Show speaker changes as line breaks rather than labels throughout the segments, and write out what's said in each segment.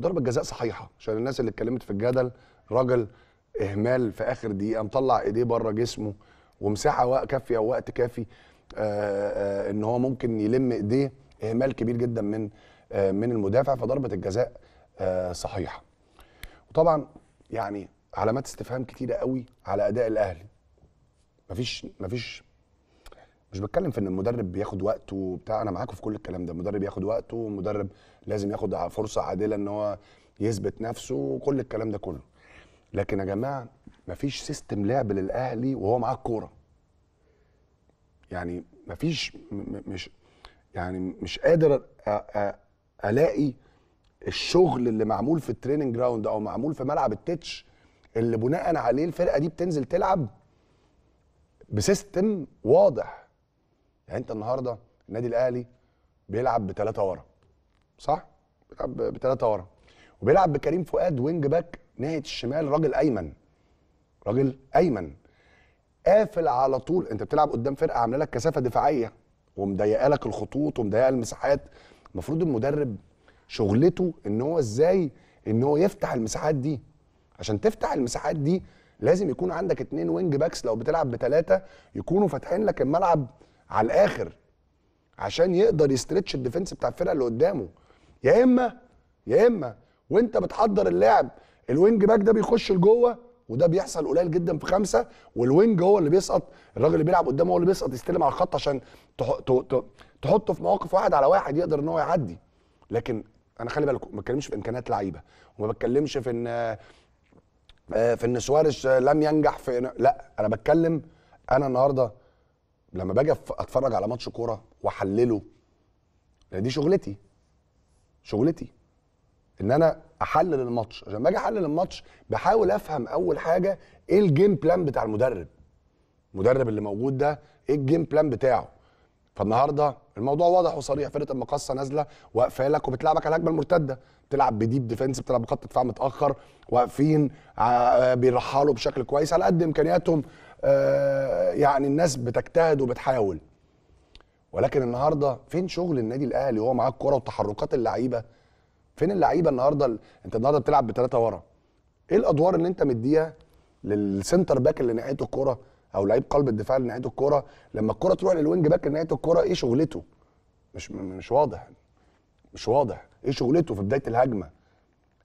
ضربه جزاء صحيحه عشان الناس اللي اتكلمت في الجدل راجل اهمال في اخر دقيقه مطلع ايديه بره جسمه ومساحه كافيه ووقت كافي آآ آه، آآ آه، ان هو ممكن يلم ايديه اهمال كبير جدا من آه، من المدافع فضربه الجزاء صحيحه وطبعا يعني علامات استفهام كتيره قوي على اداء الاهلي مفيش مفيش مش بتكلم في ان المدرب بياخد وقته وبتاع انا معاكم في كل الكلام ده المدرب ياخد وقته ومدرب لازم ياخد فرصه عادله ان هو يثبت نفسه وكل الكلام ده كله لكن يا جماعه مفيش سيستم لعب للاهلي وهو معاه الكوره يعني مفيش مش يعني مش قادر الاقي الشغل اللي معمول في التريننج جراوند او معمول في ملعب التتش اللي بناء عليه الفرقه دي بتنزل تلعب بسيستم واضح يعني انت النهارده النادي الاهلي بيلعب بثلاثه ورا صح؟ بيلعب بثلاثه ورا وبيلعب بكريم فؤاد وينج باك ناحيه الشمال راجل ايمن راجل ايمن قافل على طول انت بتلعب قدام فرقه عامله لك كثافه دفاعيه ومضيقه لك الخطوط ومضيقه المساحات المفروض المدرب شغلته ان هو ازاي ان هو يفتح المساحات دي عشان تفتح المساحات دي لازم يكون عندك اتنين وينج باكس لو بتلعب بتلاته يكونوا فاتحين لك الملعب على الاخر عشان يقدر يسترتش الديفنس بتاع الفرقه اللي قدامه يا اما يا اما وانت بتحضر اللعب الوينج باك ده بيخش لجوه وده بيحصل قليل جدا في خمسه والوينج هو اللي بيسقط الراجل اللي بيلعب قدامه هو اللي بيسقط يستلم على الخط عشان تحطه في مواقف واحد على واحد يقدر ان هو يعدي لكن انا خلي بالكم ما بتكلمش في امكانيات لعيبه وما بتكلمش في ان آه، في ان سواريز لم ينجح في لا انا بتكلم انا النهارده لما باجي اتفرج على ماتش كوره واحلله لان دي شغلتي شغلتي ان انا احلل الماتش عشان لما احلل الماتش بحاول افهم اول حاجه ايه الجيم بلان بتاع المدرب المدرب اللي موجود ده ايه الجيم بلان بتاعه فالنهارده الموضوع واضح وصريح فرقه المقاصه نازله واقفه لك وبتلعبك على الهجمه المرتده بتلعب بديب ديفنس بتلعب بخط دفاع متاخر واقفين آه، آه، بيرحلوا بشكل كويس على قد امكانياتهم آه، يعني الناس بتجتهد وبتحاول ولكن النهارده فين شغل النادي الاهلي وهو معاه الكوره وتحركات اللعيبه فين اللعيبه النهارده انت النهارده بتلعب بثلاثه ورا ايه الادوار اللي انت مديها للسنتر باك اللي ناحيته الكوره او لعيب قلب الدفاع اللي ناحيته الكوره لما الكوره تروح للوينج باك اللي ناحيته الكوره ايه شغلته مش مش واضح مش واضح ايه شغلته في بدايه الهجمه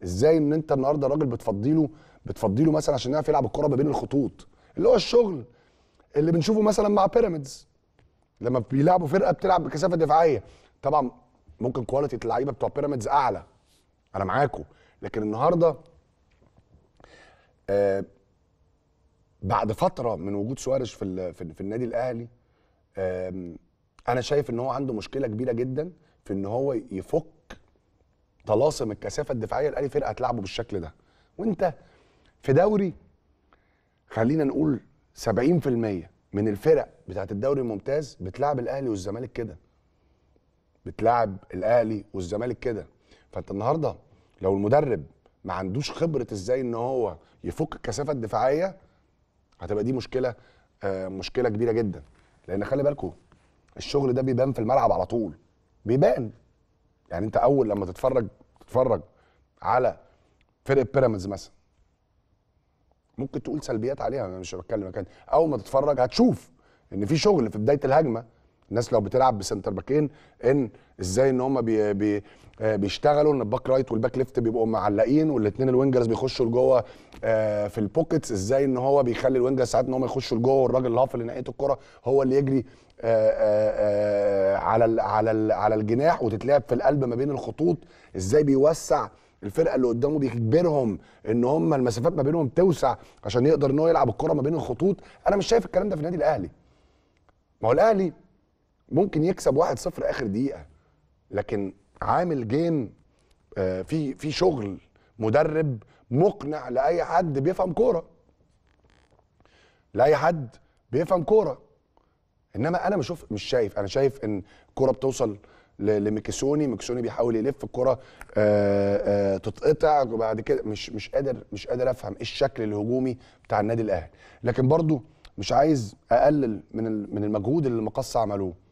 ازاي ان انت النهارده راجل بتفضيله بتفضيله مثلا عشان يعرف يلعب الكوره ما بين الخطوط اللي هو الشغل اللي بنشوفه مثلا مع بيراميدز لما بيلعبوا فرقه بتلعب بكثافه دفاعيه طبعا ممكن كواليتي اللعيبه بتوع بيراميدز اعلى انا معاكم لكن النهارده آه بعد فتره من وجود سوارج في في النادي الاهلي آه انا شايف ان هو عنده مشكله كبيره جدا في ان هو يفك طلاسم الكثافه الدفاعيه لاي فرقه هتلعبه بالشكل ده وانت في دوري خلينا نقول 70% من الفرق بتاعت الدوري الممتاز بتلعب الاهلي والزمالك كده بتلعب الاهلي والزمالك كده فانت النهارده لو المدرب ما عندوش خبره ازاي ان هو يفك الكثافه الدفاعيه هتبقى دي مشكله آه مشكله كبيره جدا لان خلي بالكم الشغل ده بيبان في الملعب على طول بيبان يعني انت اول لما تتفرج تتفرج على فرقه بيراميدز مثلا ممكن تقول سلبيات عليها انا مش بتكلم كده اول ما تتفرج هتشوف ان في شغل في بدايه الهجمه الناس لو بتلعب بسنتر باكين ان ازاي ان هم بي بي آه، بيشتغلوا ان الباك رايت والباك ليفت بيبقوا معلقين والاثنين الوينجرز بيخشوا لجوه آه، في البوكيتس ازاي ان هو بيخلي الوينجرز ساعات ان هم يخشوا لجوه والراجل اللي هو في نهايه الكره هو اللي يجري آه، على على على الجناح وتتلعب في القلب ما بين الخطوط ازاي بيوسع الفرقه اللي قدامه بيجبرهم ان هم المسافات ما بينهم توسع عشان يقدر ان هو يلعب الكره ما بين الخطوط انا مش شايف الكلام ده في النادي الاهلي ما هو الاهلي ممكن يكسب 1-0 اخر دقيقه لكن عامل جيم آه، في في شغل مدرب مقنع لاي حد بيفهم كوره لاي حد بيفهم كوره انما انا مش مش شايف انا شايف ان الكوره بتوصل لميكيسوني ميكيسوني بيحاول يلف الكره آه، آه، تتقطع وبعد كده مش مش قادر مش قادر افهم إيه الشكل الهجومي بتاع النادي الاهلي لكن برضو مش عايز اقلل من من المجهود اللي المقص عملوه